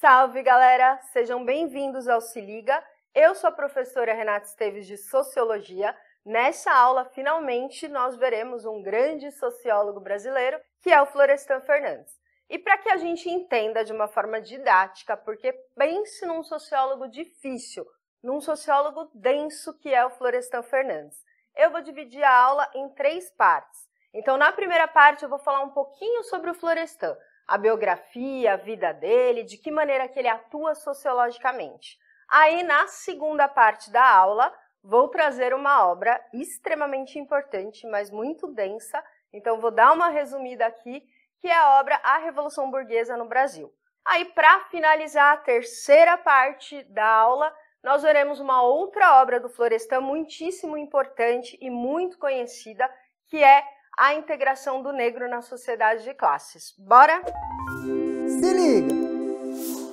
Salve, galera! Sejam bem-vindos ao Se Liga. Eu sou a professora Renata Esteves de Sociologia. Nesta aula, finalmente, nós veremos um grande sociólogo brasileiro, que é o Florestan Fernandes. E para que a gente entenda de uma forma didática, porque pense num sociólogo difícil, num sociólogo denso que é o Florestan Fernandes. Eu vou dividir a aula em três partes. Então, na primeira parte, eu vou falar um pouquinho sobre o Florestan, a biografia, a vida dele, de que maneira que ele atua sociologicamente. Aí, na segunda parte da aula, vou trazer uma obra extremamente importante, mas muito densa, então vou dar uma resumida aqui, que é a obra A Revolução Burguesa no Brasil. Aí, para finalizar a terceira parte da aula, nós veremos uma outra obra do Florestan muitíssimo importante e muito conhecida, que é a integração do negro na sociedade de classes. Bora? Se liga!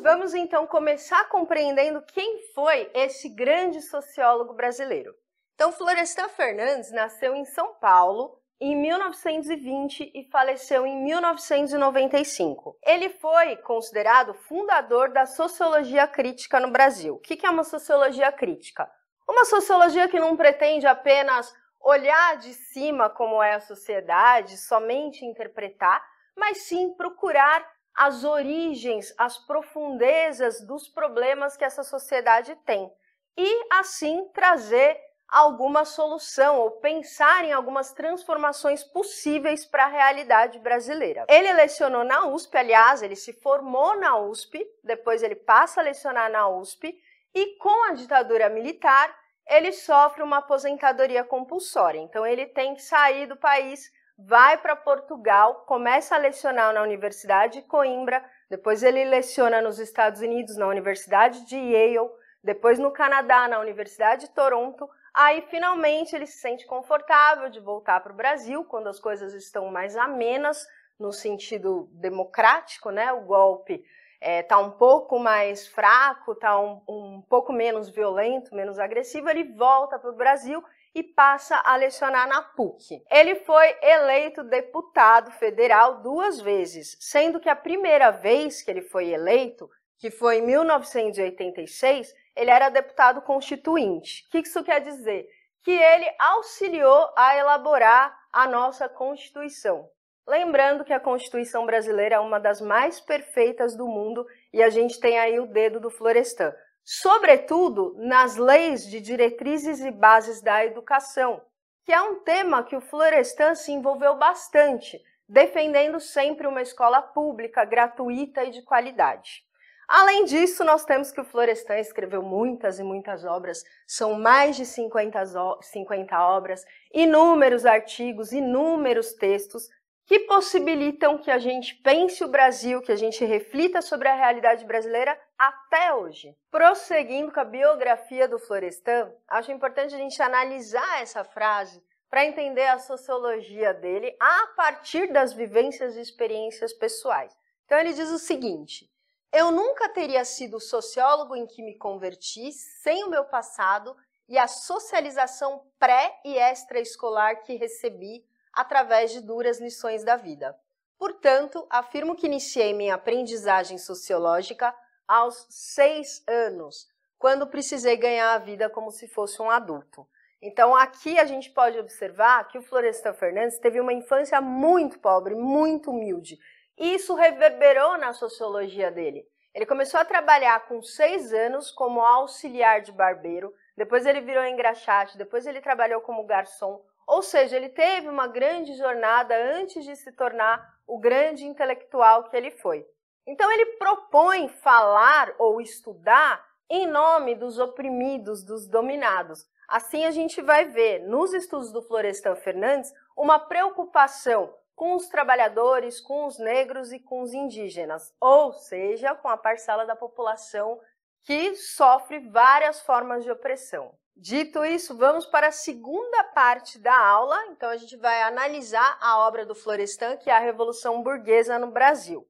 Vamos então começar compreendendo quem foi esse grande sociólogo brasileiro. Então, Florestan Fernandes nasceu em São Paulo em 1920 e faleceu em 1995. Ele foi considerado fundador da sociologia crítica no Brasil. O que é uma sociologia crítica? Uma sociologia que não pretende apenas olhar de cima como é a sociedade, somente interpretar, mas sim procurar as origens, as profundezas dos problemas que essa sociedade tem e assim trazer alguma solução ou pensar em algumas transformações possíveis para a realidade brasileira. Ele lecionou na USP, aliás, ele se formou na USP, depois ele passa a lecionar na USP e com a ditadura militar ele sofre uma aposentadoria compulsória. Então, ele tem que sair do país, vai para Portugal, começa a lecionar na Universidade de Coimbra, depois ele leciona nos Estados Unidos, na Universidade de Yale, depois no Canadá, na Universidade de Toronto. Aí, finalmente, ele se sente confortável de voltar para o Brasil, quando as coisas estão mais amenas, no sentido democrático, né? O golpe está é, tá um pouco mais fraco, está um, um pouco menos violento, menos agressivo, ele volta para o Brasil e passa a lecionar na PUC. Ele foi eleito deputado federal duas vezes, sendo que a primeira vez que ele foi eleito, que foi em 1986, ele era deputado constituinte. O que isso quer dizer? Que ele auxiliou a elaborar a nossa Constituição. Lembrando que a Constituição brasileira é uma das mais perfeitas do mundo e a gente tem aí o dedo do Florestan, sobretudo nas leis de diretrizes e bases da educação, que é um tema que o Florestan se envolveu bastante, defendendo sempre uma escola pública, gratuita e de qualidade. Além disso, nós temos que o Florestan escreveu muitas e muitas obras, são mais de 50, 50 obras, inúmeros artigos, inúmeros textos, que possibilitam que a gente pense o Brasil, que a gente reflita sobre a realidade brasileira até hoje. Prosseguindo com a biografia do Florestan, acho importante a gente analisar essa frase para entender a sociologia dele a partir das vivências e experiências pessoais. Então ele diz o seguinte: eu nunca teria sido o sociólogo em que me converti sem o meu passado e a socialização pré e escolar que recebi através de duras lições da vida. Portanto, afirmo que iniciei minha aprendizagem sociológica aos seis anos, quando precisei ganhar a vida como se fosse um adulto. Então, aqui a gente pode observar que o Florestan Fernandes teve uma infância muito pobre, muito humilde. E isso reverberou na sociologia dele. Ele começou a trabalhar com seis anos como auxiliar de barbeiro, depois ele virou engraxate, depois ele trabalhou como garçom, ou seja, ele teve uma grande jornada antes de se tornar o grande intelectual que ele foi. Então, ele propõe falar ou estudar em nome dos oprimidos, dos dominados. Assim, a gente vai ver nos estudos do Florestan Fernandes uma preocupação com os trabalhadores, com os negros e com os indígenas, ou seja, com a parcela da população que sofre várias formas de opressão. Dito isso, vamos para a segunda parte da aula. Então, a gente vai analisar a obra do Florestan, que é a Revolução Burguesa no Brasil.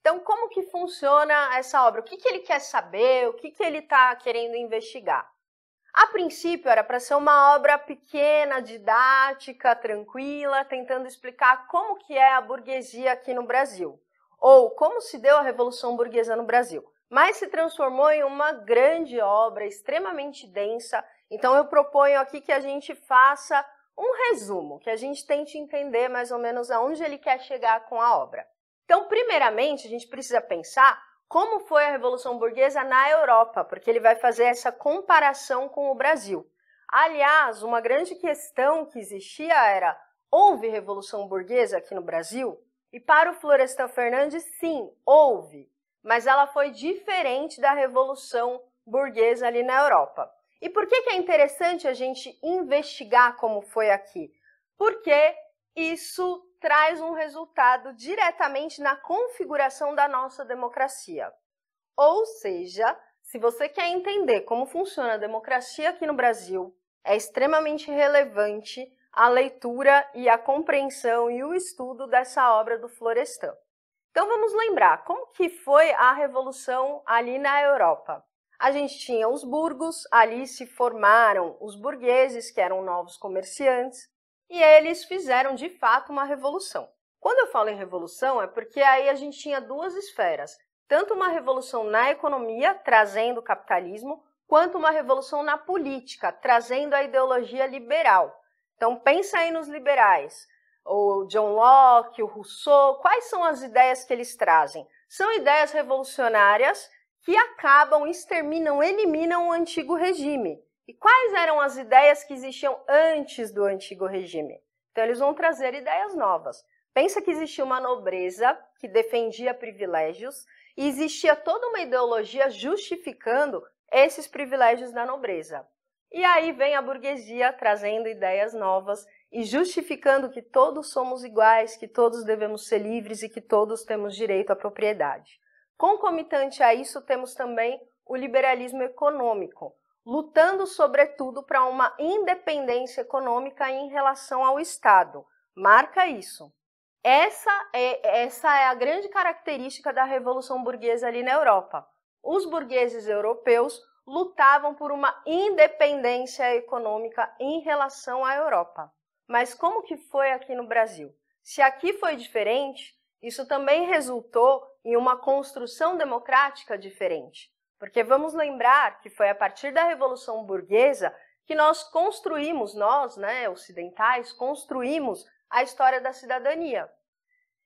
Então, como que funciona essa obra? O que, que ele quer saber? O que, que ele está querendo investigar? A princípio, era para ser uma obra pequena, didática, tranquila, tentando explicar como que é a burguesia aqui no Brasil, ou como se deu a Revolução Burguesa no Brasil. Mas se transformou em uma grande obra, extremamente densa, então eu proponho aqui que a gente faça um resumo, que a gente tente entender mais ou menos aonde ele quer chegar com a obra. Então, primeiramente, a gente precisa pensar como foi a Revolução Burguesa na Europa, porque ele vai fazer essa comparação com o Brasil. Aliás, uma grande questão que existia era: houve Revolução Burguesa aqui no Brasil? E para o Florestan Fernandes, sim, houve, mas ela foi diferente da Revolução Burguesa ali na Europa. E por que, que é interessante a gente investigar como foi aqui? Porque isso traz um resultado diretamente na configuração da nossa democracia. Ou seja, se você quer entender como funciona a democracia aqui no Brasil, é extremamente relevante a leitura e a compreensão e o estudo dessa obra do Florestan. Então vamos lembrar como que foi a revolução ali na Europa a gente tinha os burgos, ali se formaram os burgueses, que eram novos comerciantes, e eles fizeram de fato uma revolução. Quando eu falo em revolução, é porque aí a gente tinha duas esferas: tanto uma revolução na economia, trazendo o capitalismo, quanto uma revolução na política, trazendo a ideologia liberal. Então pensa aí nos liberais, o John Locke, o Rousseau, quais são as ideias que eles trazem? São ideias revolucionárias que acabam, exterminam, eliminam o antigo regime. E quais eram as ideias que existiam antes do antigo regime? Então, eles vão trazer ideias novas. Pensa que existia uma nobreza que defendia privilégios e existia toda uma ideologia justificando esses privilégios da nobreza. E aí vem a burguesia trazendo ideias novas e justificando que todos somos iguais, que todos devemos ser livres e que todos temos direito à propriedade. Concomitante a isso, temos também o liberalismo econômico, lutando sobretudo para uma independência econômica em relação ao Estado. Marca isso. Essa é, essa é a grande característica da Revolução Burguesa ali na Europa. Os burgueses europeus lutavam por uma independência econômica em relação à Europa. Mas como que foi aqui no Brasil? Se aqui foi diferente, isso também resultou e uma construção democrática diferente. Porque vamos lembrar que foi a partir da Revolução Burguesa que nós construímos, nós, né, ocidentais, construímos a história da cidadania.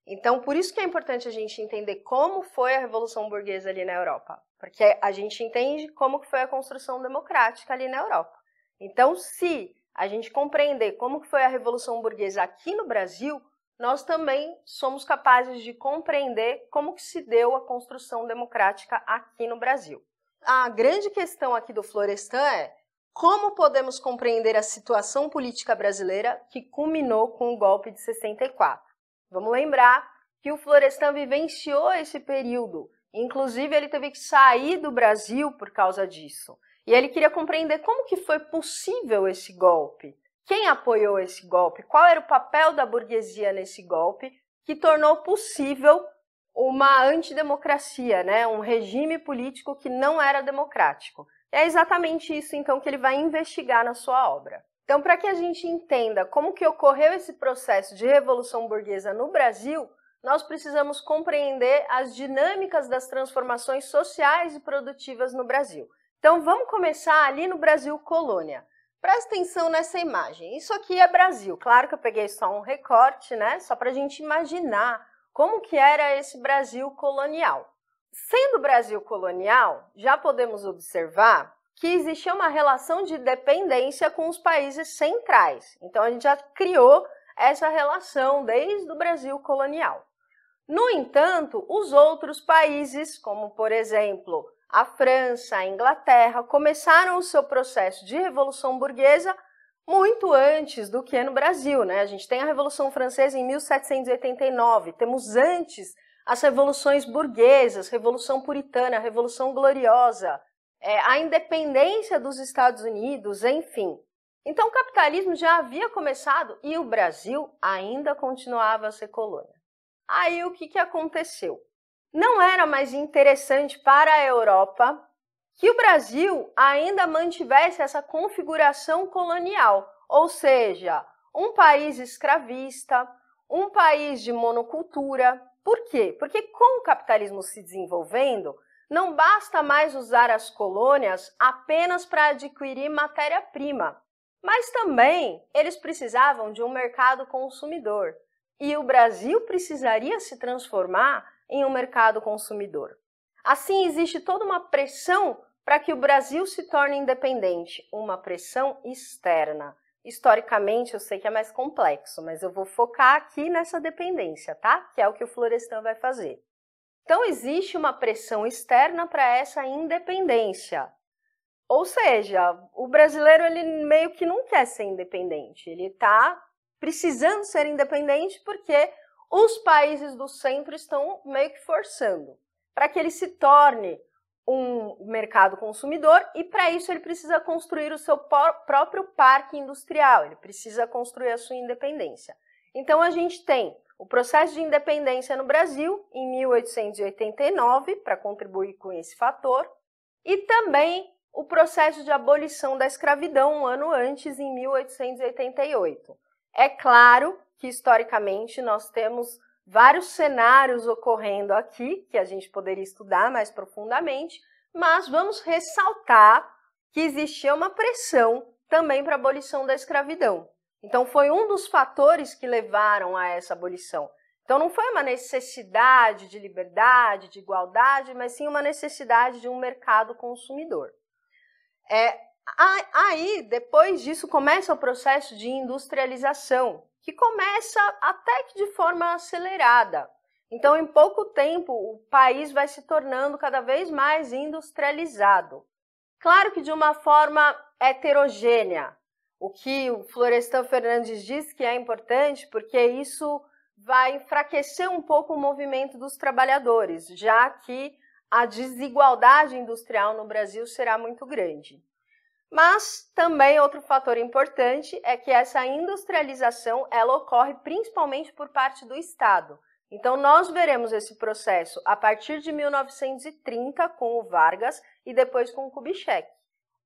Então, por isso que é importante a gente entender como foi a Revolução Burguesa ali na Europa, porque a gente entende como foi a construção democrática ali na Europa. Então, se a gente compreender como foi a Revolução Burguesa aqui no Brasil, nós também somos capazes de compreender como que se deu a construção democrática aqui no Brasil. A grande questão aqui do Florestan é como podemos compreender a situação política brasileira que culminou com o golpe de 64. Vamos lembrar que o Florestan vivenciou esse período, inclusive ele teve que sair do Brasil por causa disso. E ele queria compreender como que foi possível esse golpe. Quem apoiou esse golpe? Qual era o papel da burguesia nesse golpe que tornou possível uma antidemocracia, né? um regime político que não era democrático? É exatamente isso, então, que ele vai investigar na sua obra. Então, para que a gente entenda como que ocorreu esse processo de revolução burguesa no Brasil, nós precisamos compreender as dinâmicas das transformações sociais e produtivas no Brasil. Então, vamos começar ali no Brasil colônia. Presta atenção nessa imagem. Isso aqui é Brasil. Claro que eu peguei só um recorte, né? Só para a gente imaginar como que era esse Brasil colonial. Sendo Brasil colonial, já podemos observar que existia uma relação de dependência com os países centrais. Então a gente já criou essa relação desde o Brasil colonial. No entanto, os outros países, como por exemplo a França, a Inglaterra começaram o seu processo de revolução burguesa muito antes do que é no Brasil, né? A gente tem a Revolução Francesa em 1789, temos antes as revoluções burguesas, Revolução Puritana, Revolução Gloriosa, é, a independência dos Estados Unidos, enfim. Então, o capitalismo já havia começado e o Brasil ainda continuava a ser colônia. Aí o que, que aconteceu? Não era mais interessante para a Europa que o Brasil ainda mantivesse essa configuração colonial, ou seja, um país escravista, um país de monocultura. Por quê? Porque com o capitalismo se desenvolvendo, não basta mais usar as colônias apenas para adquirir matéria-prima, mas também eles precisavam de um mercado consumidor. E o Brasil precisaria se transformar em um mercado consumidor. Assim, existe toda uma pressão para que o Brasil se torne independente, uma pressão externa. Historicamente, eu sei que é mais complexo, mas eu vou focar aqui nessa dependência, tá? Que é o que o Florestan vai fazer. Então, existe uma pressão externa para essa independência. Ou seja, o brasileiro ele meio que não quer ser independente, ele está precisando ser independente porque os países do centro estão meio que forçando para que ele se torne um mercado consumidor e para isso ele precisa construir o seu próprio parque industrial, ele precisa construir a sua independência. Então a gente tem o processo de independência no Brasil em 1889 para contribuir com esse fator e também o processo de abolição da escravidão um ano antes em 1888. É claro que historicamente nós temos vários cenários ocorrendo aqui que a gente poderia estudar mais profundamente, mas vamos ressaltar que existia uma pressão também para a abolição da escravidão. Então foi um dos fatores que levaram a essa abolição. Então não foi uma necessidade de liberdade, de igualdade, mas sim uma necessidade de um mercado consumidor. É, Aí, depois disso, começa o processo de industrialização, que começa até que de forma acelerada. Então, em pouco tempo, o país vai se tornando cada vez mais industrializado. Claro que de uma forma heterogênea, o que o Florestan Fernandes diz que é importante, porque isso vai enfraquecer um pouco o movimento dos trabalhadores, já que a desigualdade industrial no Brasil será muito grande. Mas também outro fator importante é que essa industrialização ela ocorre principalmente por parte do Estado. Então nós veremos esse processo a partir de 1930 com o Vargas e depois com o Kubitschek.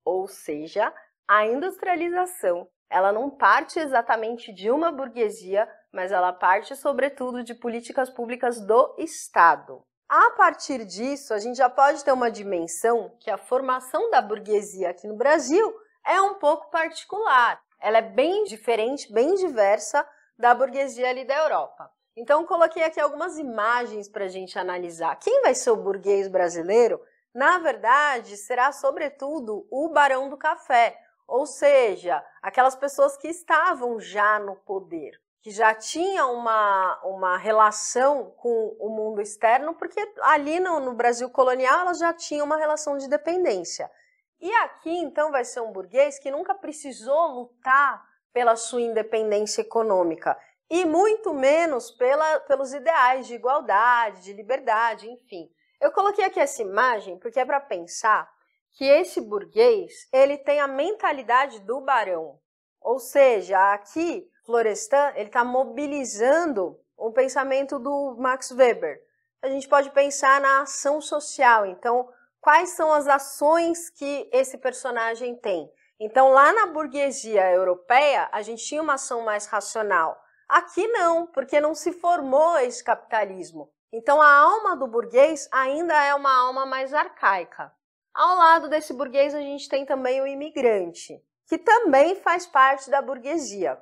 Ou seja, a industrialização ela não parte exatamente de uma burguesia, mas ela parte sobretudo de políticas públicas do Estado. A partir disso, a gente já pode ter uma dimensão que a formação da burguesia aqui no Brasil é um pouco particular. Ela é bem diferente, bem diversa da burguesia ali da Europa. Então, coloquei aqui algumas imagens para a gente analisar. Quem vai ser o burguês brasileiro? Na verdade, será sobretudo o barão do café, ou seja, aquelas pessoas que estavam já no poder que já tinha uma, uma relação com o mundo externo, porque ali no, no Brasil colonial elas já tinham uma relação de dependência. E aqui então vai ser um burguês que nunca precisou lutar pela sua independência econômica e muito menos pela, pelos ideais de igualdade, de liberdade, enfim. Eu coloquei aqui essa imagem porque é para pensar que esse burguês ele tem a mentalidade do barão, ou seja, aqui Florestan, ele está mobilizando o pensamento do Max Weber. A gente pode pensar na ação social, então, quais são as ações que esse personagem tem? Então, lá na burguesia europeia, a gente tinha uma ação mais racional. Aqui não, porque não se formou esse capitalismo. Então, a alma do burguês ainda é uma alma mais arcaica. Ao lado desse burguês, a gente tem também o imigrante, que também faz parte da burguesia.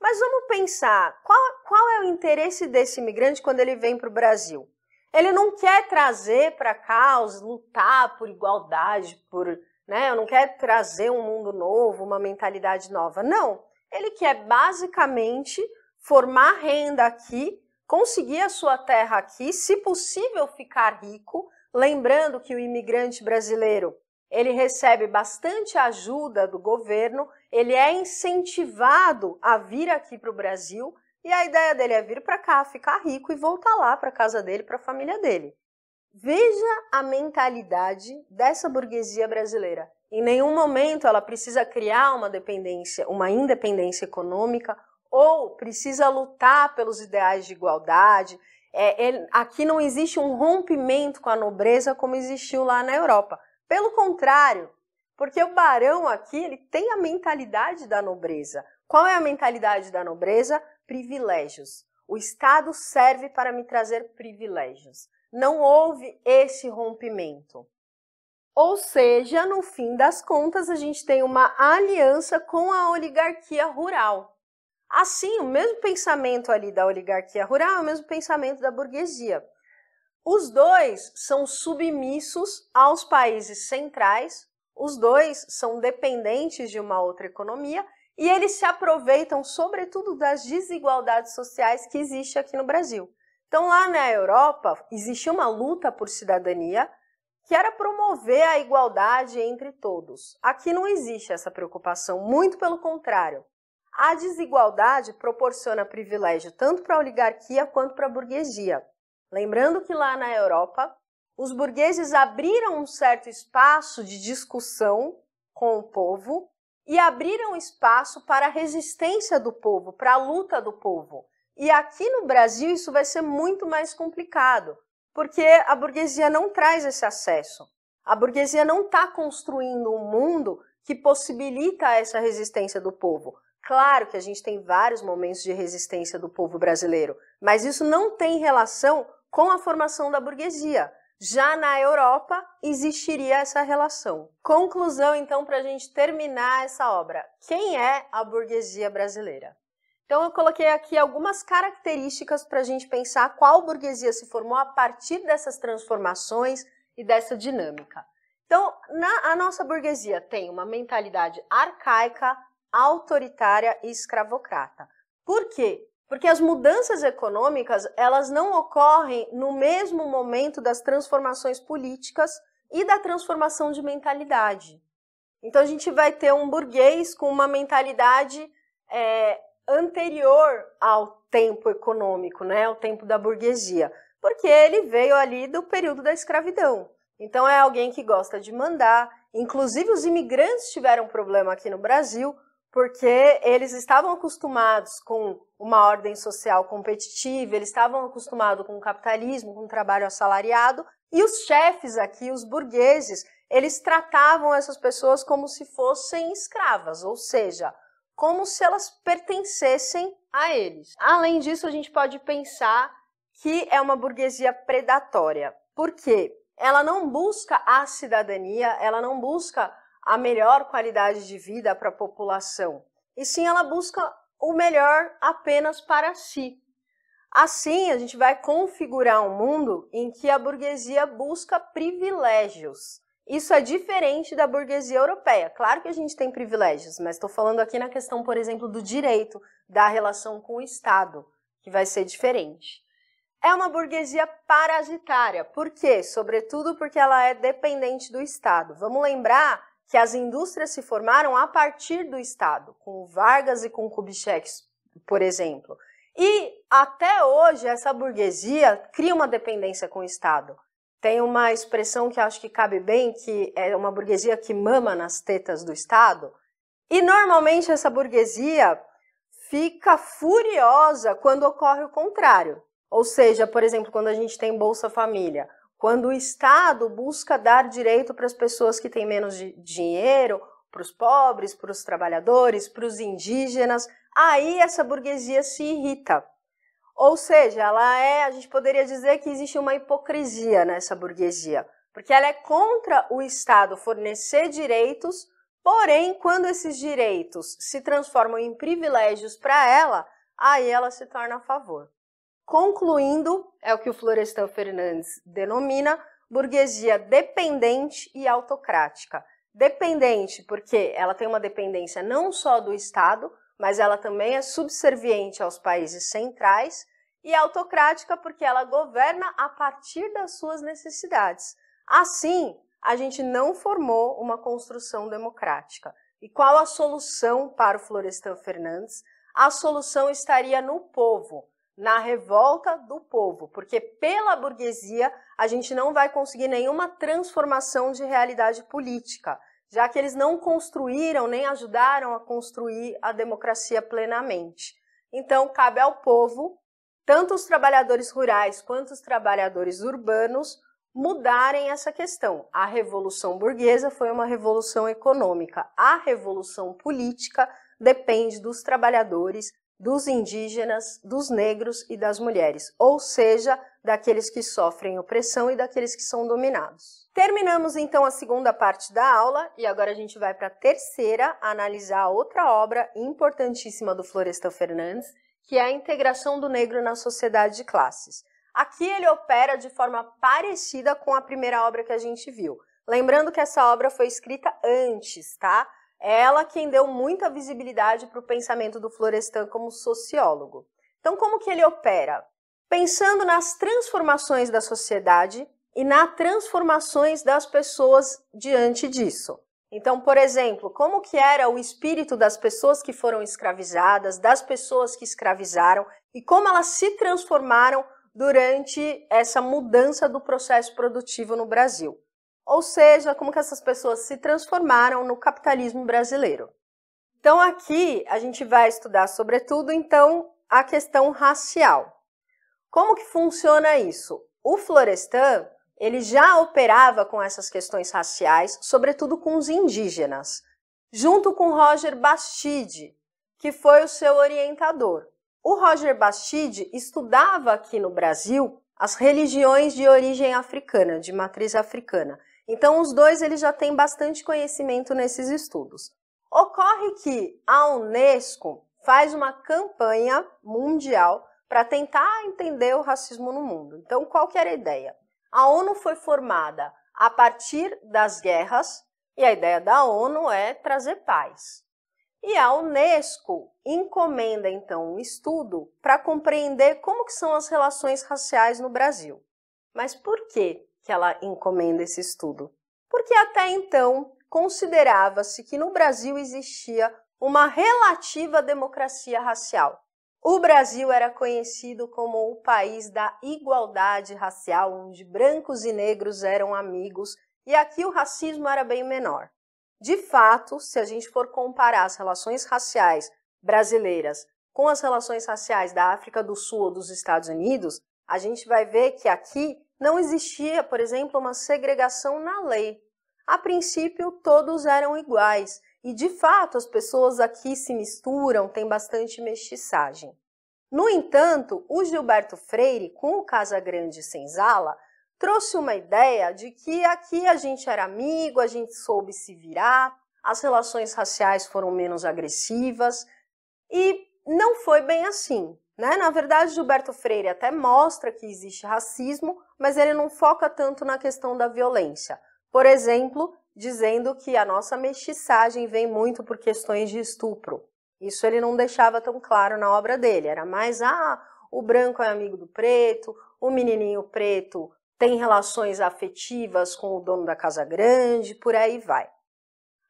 Mas vamos pensar, qual, qual é o interesse desse imigrante quando ele vem para o Brasil? Ele não quer trazer para cá, os, lutar por igualdade, por, né, não quer trazer um mundo novo, uma mentalidade nova. Não, ele quer basicamente formar renda aqui, conseguir a sua terra aqui, se possível ficar rico, lembrando que o imigrante brasileiro ele recebe bastante ajuda do governo, ele é incentivado a vir aqui para o Brasil e a ideia dele é vir para cá, ficar rico e voltar lá para a casa dele, para a família dele. Veja a mentalidade dessa burguesia brasileira. Em nenhum momento ela precisa criar uma dependência, uma independência econômica ou precisa lutar pelos ideais de igualdade. É, ele, aqui não existe um rompimento com a nobreza como existiu lá na Europa. Pelo contrário, porque o barão aqui, ele tem a mentalidade da nobreza. Qual é a mentalidade da nobreza? Privilégios. O Estado serve para me trazer privilégios. Não houve esse rompimento. Ou seja, no fim das contas, a gente tem uma aliança com a oligarquia rural. Assim, o mesmo pensamento ali da oligarquia rural é o mesmo pensamento da burguesia. Os dois são submissos aos países centrais, os dois são dependentes de uma outra economia e eles se aproveitam, sobretudo, das desigualdades sociais que existe aqui no Brasil. Então, lá na Europa, existia uma luta por cidadania que era promover a igualdade entre todos. Aqui não existe essa preocupação, muito pelo contrário. A desigualdade proporciona privilégio tanto para a oligarquia quanto para a burguesia. Lembrando que lá na Europa, os burgueses abriram um certo espaço de discussão com o povo e abriram espaço para a resistência do povo, para a luta do povo. E aqui no Brasil isso vai ser muito mais complicado, porque a burguesia não traz esse acesso. A burguesia não está construindo um mundo que possibilita essa resistência do povo. Claro que a gente tem vários momentos de resistência do povo brasileiro, mas isso não tem relação com a formação da burguesia. Já na Europa existiria essa relação. Conclusão, então, para a gente terminar essa obra: quem é a burguesia brasileira? Então, eu coloquei aqui algumas características para a gente pensar qual burguesia se formou a partir dessas transformações e dessa dinâmica. Então, na, a nossa burguesia tem uma mentalidade arcaica, autoritária e escravocrata. Por quê? Porque as mudanças econômicas, elas não ocorrem no mesmo momento das transformações políticas e da transformação de mentalidade. Então a gente vai ter um burguês com uma mentalidade é, anterior ao tempo econômico, né, ao tempo da burguesia, porque ele veio ali do período da escravidão. Então é alguém que gosta de mandar. Inclusive os imigrantes tiveram problema aqui no Brasil porque eles estavam acostumados com uma ordem social competitiva, eles estavam acostumados com o capitalismo, com o trabalho assalariado, e os chefes aqui, os burgueses, eles tratavam essas pessoas como se fossem escravas, ou seja, como se elas pertencessem a eles. Além disso, a gente pode pensar que é uma burguesia predatória. Por quê? Ela não busca a cidadania, ela não busca a melhor qualidade de vida para a população, e sim ela busca o melhor apenas para si. Assim, a gente vai configurar um mundo em que a burguesia busca privilégios. Isso é diferente da burguesia europeia. Claro que a gente tem privilégios, mas estou falando aqui na questão, por exemplo, do direito, da relação com o Estado, que vai ser diferente. É uma burguesia parasitária. Por quê? Sobretudo porque ela é dependente do Estado. Vamos lembrar que as indústrias se formaram a partir do Estado, com Vargas e com Kubitschek, por exemplo. E até hoje essa burguesia cria uma dependência com o Estado. Tem uma expressão que acho que cabe bem, que é uma burguesia que mama nas tetas do Estado. E normalmente essa burguesia fica furiosa quando ocorre o contrário. Ou seja, por exemplo, quando a gente tem Bolsa Família. Quando o Estado busca dar direito para as pessoas que têm menos dinheiro, para os pobres, para os trabalhadores, para os indígenas, aí essa burguesia se irrita. Ou seja, ela é, a gente poderia dizer que existe uma hipocrisia nessa burguesia, porque ela é contra o Estado fornecer direitos, porém, quando esses direitos se transformam em privilégios para ela, aí ela se torna a favor concluindo, é o que o Florestan Fernandes denomina burguesia dependente e autocrática. Dependente porque ela tem uma dependência não só do Estado, mas ela também é subserviente aos países centrais, e autocrática porque ela governa a partir das suas necessidades. Assim, a gente não formou uma construção democrática. E qual a solução para o Florestan Fernandes? A solução estaria no povo na revolta do povo, porque pela burguesia a gente não vai conseguir nenhuma transformação de realidade política, já que eles não construíram nem ajudaram a construir a democracia plenamente. Então, cabe ao povo, tanto os trabalhadores rurais quanto os trabalhadores urbanos, mudarem essa questão. A revolução burguesa foi uma revolução econômica, a revolução política depende dos trabalhadores dos indígenas, dos negros e das mulheres, ou seja, daqueles que sofrem opressão e daqueles que são dominados. Terminamos então a segunda parte da aula e agora a gente vai para a terceira, analisar outra obra importantíssima do Florestan Fernandes, que é a integração do negro na sociedade de classes. Aqui ele opera de forma parecida com a primeira obra que a gente viu. Lembrando que essa obra foi escrita antes, tá? Ela quem deu muita visibilidade para o pensamento do Florestan como sociólogo. Então, como que ele opera? Pensando nas transformações da sociedade e nas transformações das pessoas diante disso. Então, por exemplo, como que era o espírito das pessoas que foram escravizadas, das pessoas que escravizaram e como elas se transformaram durante essa mudança do processo produtivo no Brasil ou seja, como que essas pessoas se transformaram no capitalismo brasileiro. Então aqui a gente vai estudar sobretudo então a questão racial. Como que funciona isso? O Florestan, ele já operava com essas questões raciais, sobretudo com os indígenas, junto com Roger Bastide, que foi o seu orientador. O Roger Bastide estudava aqui no Brasil as religiões de origem africana, de matriz africana, então, os dois eles já têm bastante conhecimento nesses estudos. Ocorre que a Unesco faz uma campanha mundial para tentar entender o racismo no mundo. Então, qual que era a ideia? A ONU foi formada a partir das guerras e a ideia da ONU é trazer paz. E a Unesco encomenda então um estudo para compreender como que são as relações raciais no Brasil. Mas por quê? que ela encomenda esse estudo. Porque até então considerava-se que no Brasil existia uma relativa democracia racial. O Brasil era conhecido como o país da igualdade racial, onde brancos e negros eram amigos, e aqui o racismo era bem menor. De fato, se a gente for comparar as relações raciais brasileiras com as relações raciais da África do Sul ou dos Estados Unidos, a gente vai ver que aqui não existia, por exemplo, uma segregação na lei. A princípio, todos eram iguais, e de fato as pessoas aqui se misturam, tem bastante mestiçagem. No entanto, o Gilberto Freire, com o Casa Grande Senzala, trouxe uma ideia de que aqui a gente era amigo, a gente soube se virar, as relações raciais foram menos agressivas e não foi bem assim. Né? Na verdade, Gilberto Freire até mostra que existe racismo, mas ele não foca tanto na questão da violência. Por exemplo, dizendo que a nossa mestiçagem vem muito por questões de estupro. Isso ele não deixava tão claro na obra dele, era mais ah, o branco é amigo do preto, o menininho preto tem relações afetivas com o dono da casa grande, por aí vai.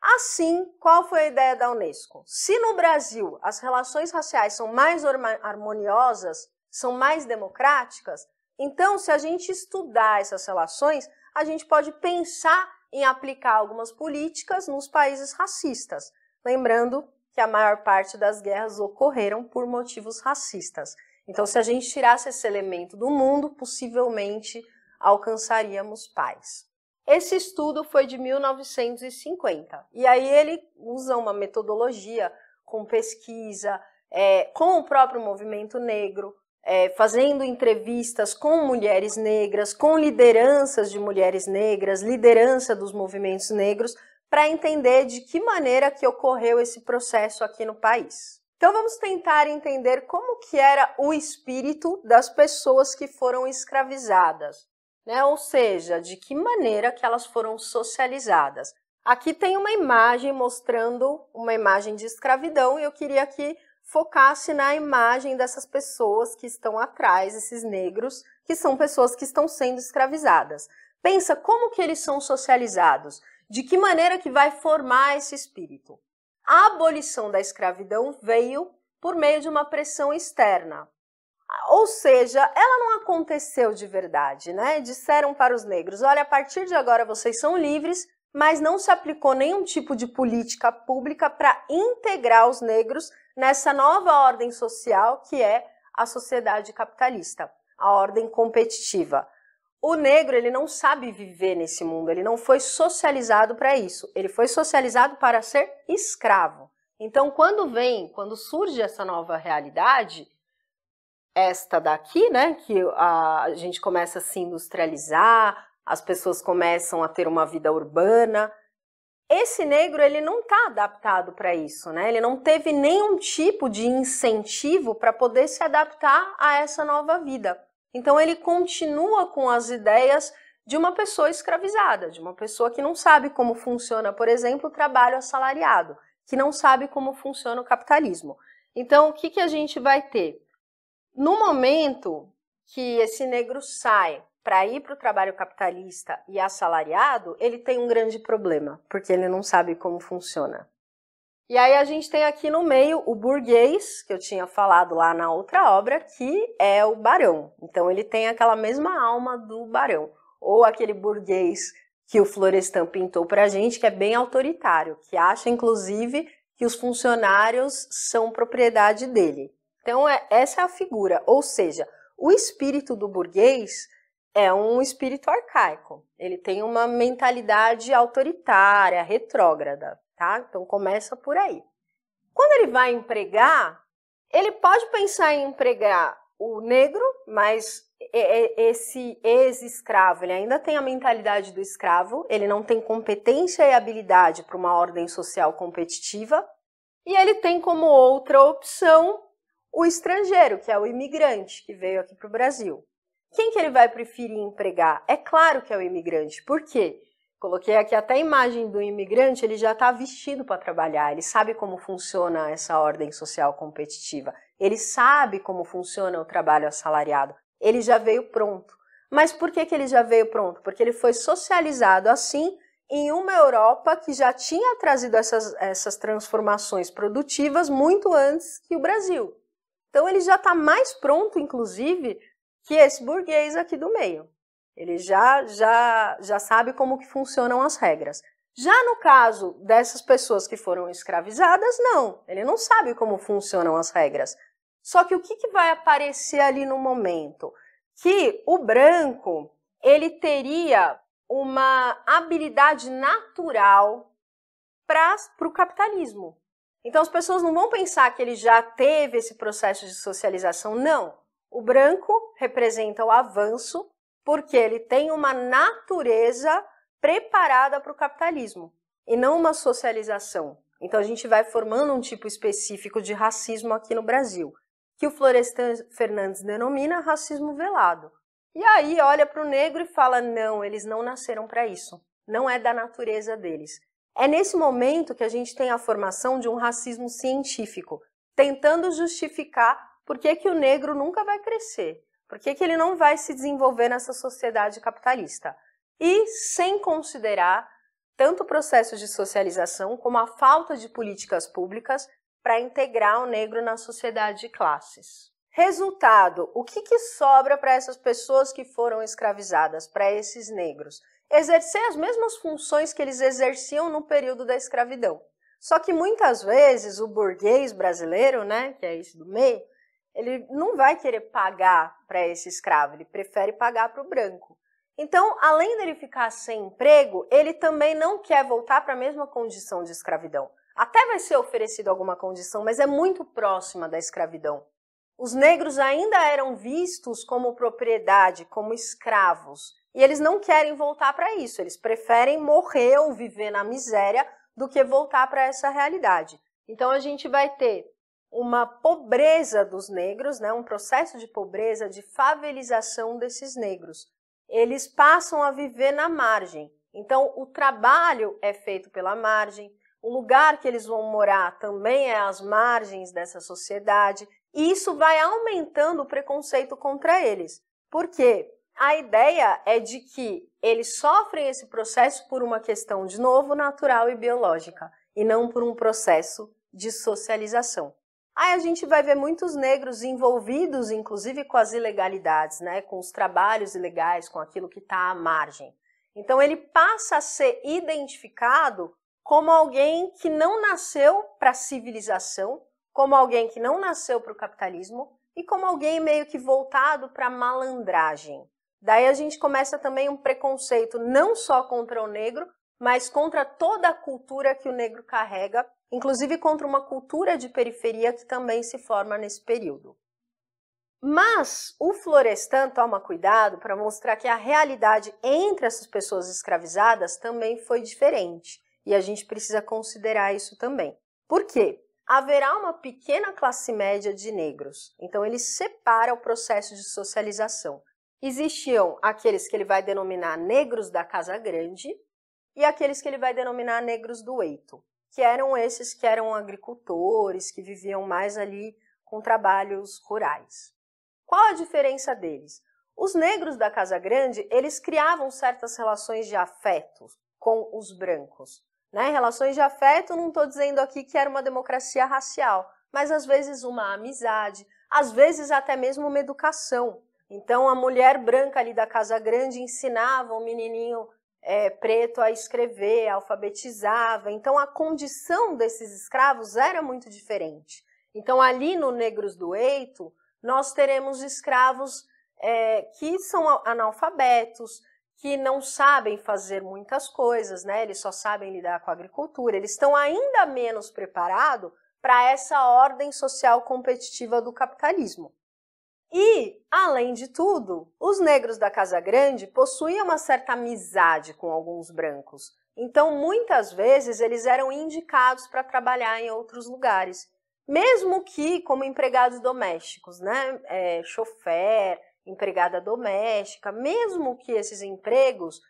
Assim, qual foi a ideia da Unesco? Se no Brasil as relações raciais são mais harmoniosas, são mais democráticas, então se a gente estudar essas relações, a gente pode pensar em aplicar algumas políticas nos países racistas. Lembrando que a maior parte das guerras ocorreram por motivos racistas. Então, se a gente tirasse esse elemento do mundo, possivelmente alcançaríamos paz. Esse estudo foi de 1950 e aí ele usa uma metodologia com pesquisa, é, com o próprio movimento negro, é, fazendo entrevistas com mulheres negras, com lideranças de mulheres negras, liderança dos movimentos negros, para entender de que maneira que ocorreu esse processo aqui no país. Então vamos tentar entender como que era o espírito das pessoas que foram escravizadas né? ou seja, de que maneira que elas foram socializadas. Aqui tem uma imagem mostrando uma imagem de escravidão e eu queria que focasse na imagem dessas pessoas que estão atrás, esses negros, que são pessoas que estão sendo escravizadas. Pensa como que eles são socializados, de que maneira que vai formar esse espírito. A abolição da escravidão veio por meio de uma pressão externa, ou seja, ela não aconteceu de verdade, né? Disseram para os negros: olha, a partir de agora vocês são livres, mas não se aplicou nenhum tipo de política pública para integrar os negros nessa nova ordem social que é a sociedade capitalista, a ordem competitiva. O negro, ele não sabe viver nesse mundo, ele não foi socializado para isso. Ele foi socializado para ser escravo. Então, quando vem, quando surge essa nova realidade, esta daqui, né, que a, a gente começa a se industrializar, as pessoas começam a ter uma vida urbana. Esse negro ele não está adaptado para isso, né? Ele não teve nenhum tipo de incentivo para poder se adaptar a essa nova vida. Então ele continua com as ideias de uma pessoa escravizada, de uma pessoa que não sabe como funciona, por exemplo, o trabalho assalariado, que não sabe como funciona o capitalismo. Então o que, que a gente vai ter? No momento que esse negro sai para ir para o trabalho capitalista e assalariado, ele tem um grande problema, porque ele não sabe como funciona. E aí a gente tem aqui no meio o burguês, que eu tinha falado lá na outra obra, que é o barão. Então ele tem aquela mesma alma do barão, ou aquele burguês que o Florestan pintou para a gente, que é bem autoritário, que acha inclusive que os funcionários são propriedade dele. Então, é, essa é a figura. Ou seja, o espírito do burguês é um espírito arcaico. Ele tem uma mentalidade autoritária, retrógrada, tá? Então, começa por aí. Quando ele vai empregar, ele pode pensar em empregar o negro, mas esse ex-escravo, ele ainda tem a mentalidade do escravo, ele não tem competência e habilidade para uma ordem social competitiva, e ele tem como outra opção o estrangeiro, que é o imigrante que veio aqui para o Brasil. Quem que ele vai preferir empregar? É claro que é o imigrante. Por quê? Coloquei aqui até a imagem do imigrante, ele já está vestido para trabalhar, ele sabe como funciona essa ordem social competitiva, ele sabe como funciona o trabalho assalariado, ele já veio pronto. Mas por que, que ele já veio pronto? Porque ele foi socializado assim em uma Europa que já tinha trazido essas, essas transformações produtivas muito antes que o Brasil. Então ele já está mais pronto, inclusive, que esse burguês aqui do meio. Ele já, já, já sabe como que funcionam as regras. Já no caso dessas pessoas que foram escravizadas, não. Ele não sabe como funcionam as regras. Só que o que, que vai aparecer ali no momento? Que o branco, ele teria uma habilidade natural para o capitalismo. Então as pessoas não vão pensar que ele já teve esse processo de socialização, não. O branco representa o avanço porque ele tem uma natureza preparada para o capitalismo e não uma socialização. Então a gente vai formando um tipo específico de racismo aqui no Brasil, que o Florestan Fernandes denomina racismo velado. E aí olha para o negro e fala: não, eles não nasceram para isso. Não é da natureza deles. É nesse momento que a gente tem a formação de um racismo científico, tentando justificar por que, que o negro nunca vai crescer, por que, que ele não vai se desenvolver nessa sociedade capitalista. E sem considerar tanto o processo de socialização como a falta de políticas públicas para integrar o negro na sociedade de classes. Resultado: o que, que sobra para essas pessoas que foram escravizadas, para esses negros? exercer as mesmas funções que eles exerciam no período da escravidão. Só que muitas vezes o burguês brasileiro, né, que é isso do meio, ele não vai querer pagar para esse escravo, ele prefere pagar para o branco. Então, além dele ficar sem emprego, ele também não quer voltar para a mesma condição de escravidão. Até vai ser oferecido alguma condição, mas é muito próxima da escravidão os negros ainda eram vistos como propriedade, como escravos. E eles não querem voltar para isso, eles preferem morrer ou viver na miséria do que voltar para essa realidade. Então a gente vai ter uma pobreza dos negros, né, um processo de pobreza, de favelização desses negros. Eles passam a viver na margem. Então o trabalho é feito pela margem, o lugar que eles vão morar também é às margens dessa sociedade. E isso vai aumentando o preconceito contra eles. Por quê? A ideia é de que eles sofrem esse processo por uma questão, de novo, natural e biológica, e não por um processo de socialização. Aí a gente vai ver muitos negros envolvidos, inclusive, com as ilegalidades, né? com os trabalhos ilegais, com aquilo que está à margem. Então ele passa a ser identificado como alguém que não nasceu para a civilização, como alguém que não nasceu para o capitalismo e como alguém meio que voltado para malandragem. Daí a gente começa também um preconceito não só contra o negro, mas contra toda a cultura que o negro carrega, inclusive contra uma cultura de periferia que também se forma nesse período. Mas o Florestan toma cuidado para mostrar que a realidade entre essas pessoas escravizadas também foi diferente, e a gente precisa considerar isso também. Por quê? haverá uma pequena classe média de negros. Então ele separa o processo de socialização. Existiam aqueles que ele vai denominar negros da Casa Grande e aqueles que ele vai denominar negros do eito, que eram esses que eram agricultores, que viviam mais ali com trabalhos rurais. Qual a diferença deles? Os negros da Casa Grande, eles criavam certas relações de afeto com os brancos. Né? Relações de afeto, não estou dizendo aqui que era uma democracia racial, mas às vezes uma amizade, às vezes até mesmo uma educação. Então, a mulher branca ali da Casa Grande ensinava o um menininho é, preto a escrever, alfabetizava. Então, a condição desses escravos era muito diferente. Então, ali no Negros do Eito, nós teremos escravos é, que são analfabetos, que não sabem fazer muitas coisas, né? Eles só sabem lidar com a agricultura, eles estão ainda menos preparados para essa ordem social competitiva do capitalismo. E, além de tudo, os negros da Casa Grande possuíam uma certa amizade com alguns brancos. Então, muitas vezes, eles eram indicados para trabalhar em outros lugares, mesmo que como empregados domésticos, né? É, chofer, empregada doméstica, mesmo que esses empregos,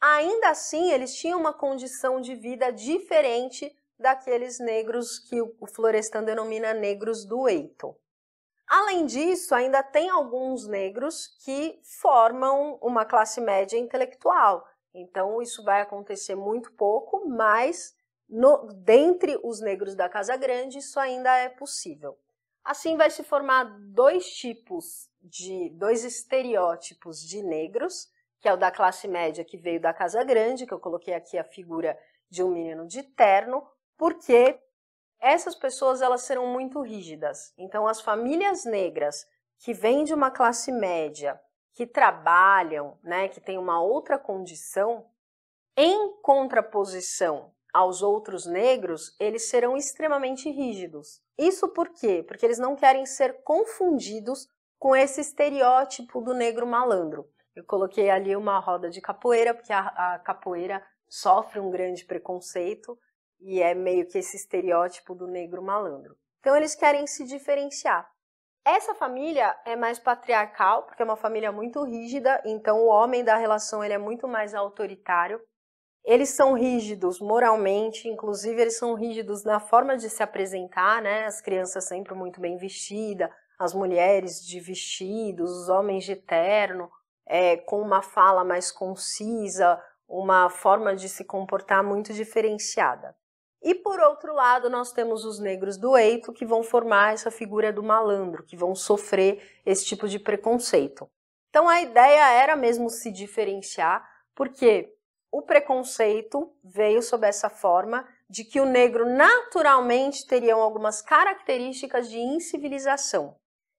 ainda assim eles tinham uma condição de vida diferente daqueles negros que o Florestan denomina negros do eito. Além disso, ainda tem alguns negros que formam uma classe média intelectual. Então, isso vai acontecer muito pouco, mas no, dentre os negros da Casa Grande, isso ainda é possível. Assim, vai se formar dois tipos de dois estereótipos de negros, que é o da classe média que veio da Casa Grande, que eu coloquei aqui a figura de um menino de terno, porque essas pessoas elas serão muito rígidas. Então as famílias negras que vêm de uma classe média, que trabalham, né, que tem uma outra condição, em contraposição aos outros negros, eles serão extremamente rígidos. Isso por quê? Porque eles não querem ser confundidos com esse estereótipo do negro malandro. Eu coloquei ali uma roda de capoeira, porque a, a capoeira sofre um grande preconceito e é meio que esse estereótipo do negro malandro. Então eles querem se diferenciar. Essa família é mais patriarcal, porque é uma família muito rígida, então o homem da relação ele é muito mais autoritário. Eles são rígidos moralmente, inclusive eles são rígidos na forma de se apresentar, né? As crianças sempre muito bem vestidas, as mulheres de vestidos, os homens de terno, é, com uma fala mais concisa, uma forma de se comportar muito diferenciada. E por outro lado, nós temos os negros do eito que vão formar essa figura do malandro, que vão sofrer esse tipo de preconceito. Então a ideia era mesmo se diferenciar, porque o preconceito veio sob essa forma de que o negro naturalmente teria algumas características de incivilização.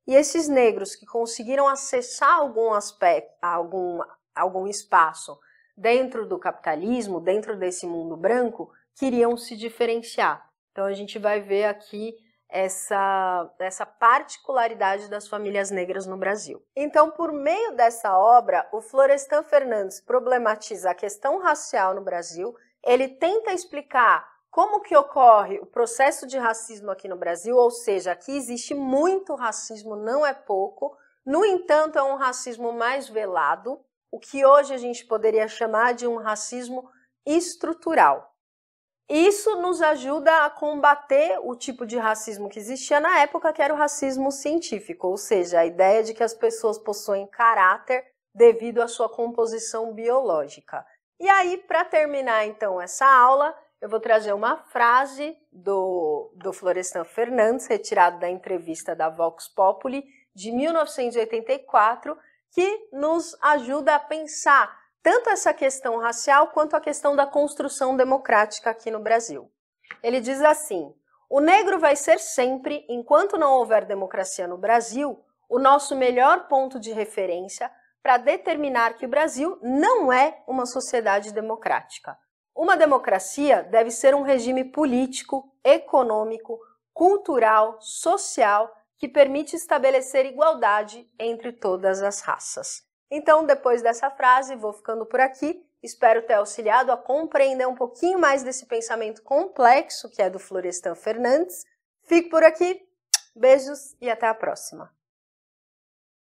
E esses negros que conseguiram acessar algum aspecto, algum, algum espaço dentro do capitalismo, dentro desse mundo branco, queriam se diferenciar. Então a gente vai ver aqui essa, essa particularidade das famílias negras no Brasil. Então, por meio dessa obra, o Florestan Fernandes problematiza a questão racial no Brasil, ele tenta explicar como que ocorre o processo de racismo aqui no Brasil? Ou seja, aqui existe muito racismo, não é pouco. No entanto, é um racismo mais velado, o que hoje a gente poderia chamar de um racismo estrutural. Isso nos ajuda a combater o tipo de racismo que existia na época, que era o racismo científico, ou seja, a ideia de que as pessoas possuem caráter devido à sua composição biológica. E aí, para terminar então essa aula, eu vou trazer uma frase do, do Florestan Fernandes, retirada da entrevista da Vox Populi de 1984, que nos ajuda a pensar tanto essa questão racial quanto a questão da construção democrática aqui no Brasil. Ele diz assim: o negro vai ser sempre, enquanto não houver democracia no Brasil, o nosso melhor ponto de referência para determinar que o Brasil não é uma sociedade democrática. Uma democracia deve ser um regime político, econômico, cultural, social que permite estabelecer igualdade entre todas as raças. Então, depois dessa frase, vou ficando por aqui. Espero ter auxiliado a compreender um pouquinho mais desse pensamento complexo que é do Florestan Fernandes. Fico por aqui, beijos e até a próxima!